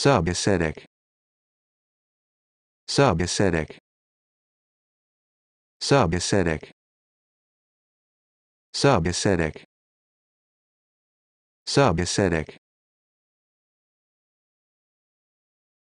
Subacidic. Subacidic. Subacidic. Subacidic. Subacidic.